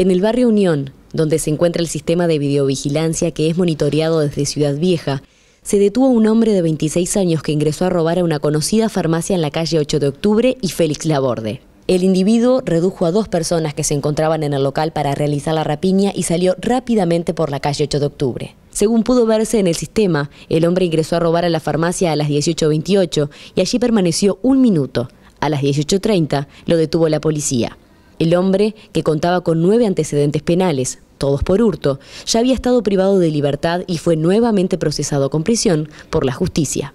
En el barrio Unión, donde se encuentra el sistema de videovigilancia que es monitoreado desde Ciudad Vieja, se detuvo un hombre de 26 años que ingresó a robar a una conocida farmacia en la calle 8 de Octubre y Félix Laborde. El individuo redujo a dos personas que se encontraban en el local para realizar la rapiña y salió rápidamente por la calle 8 de octubre. Según pudo verse en el sistema, el hombre ingresó a robar a la farmacia a las 18.28 y allí permaneció un minuto. A las 18.30 lo detuvo la policía. El hombre, que contaba con nueve antecedentes penales, todos por hurto, ya había estado privado de libertad y fue nuevamente procesado con prisión por la justicia.